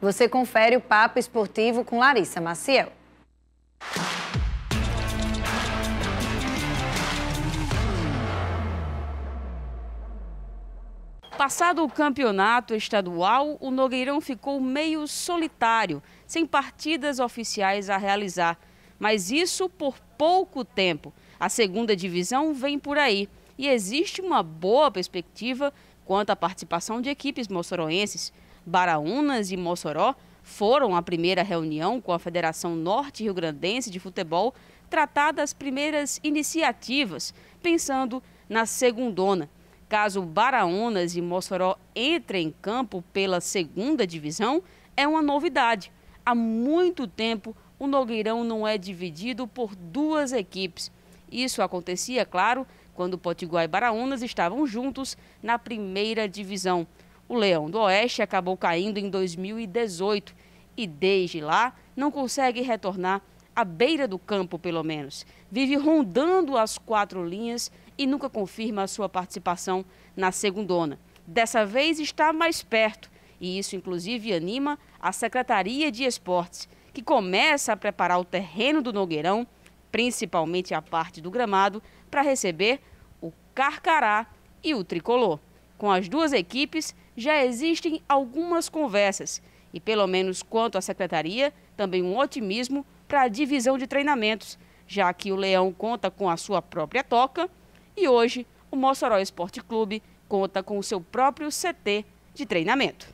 Você confere o Papo Esportivo com Larissa Maciel. Passado o campeonato estadual, o Nogueirão ficou meio solitário, sem partidas oficiais a realizar. Mas isso por pouco tempo. A segunda divisão vem por aí e existe uma boa perspectiva quanto à participação de equipes moçoroenses. Baraunas e Mossoró foram à primeira reunião com a Federação Norte Rio Grandense de Futebol, tratada as primeiras iniciativas, pensando na segundona. Caso Baraunas e Mossoró entrem em campo pela segunda divisão, é uma novidade. Há muito tempo, o Nogueirão não é dividido por duas equipes. Isso acontecia, claro, quando Potiguar e Baraunas estavam juntos na primeira divisão. O Leão do Oeste acabou caindo em 2018 e desde lá não consegue retornar à beira do campo, pelo menos. Vive rondando as quatro linhas e nunca confirma a sua participação na segundona. Dessa vez está mais perto e isso inclusive anima a Secretaria de Esportes, que começa a preparar o terreno do Nogueirão, principalmente a parte do gramado, para receber o Carcará e o Tricolor. Com as duas equipes já existem algumas conversas e, pelo menos quanto à secretaria, também um otimismo para a divisão de treinamentos, já que o Leão conta com a sua própria toca e hoje o Mossoró Esporte Clube conta com o seu próprio CT de treinamento.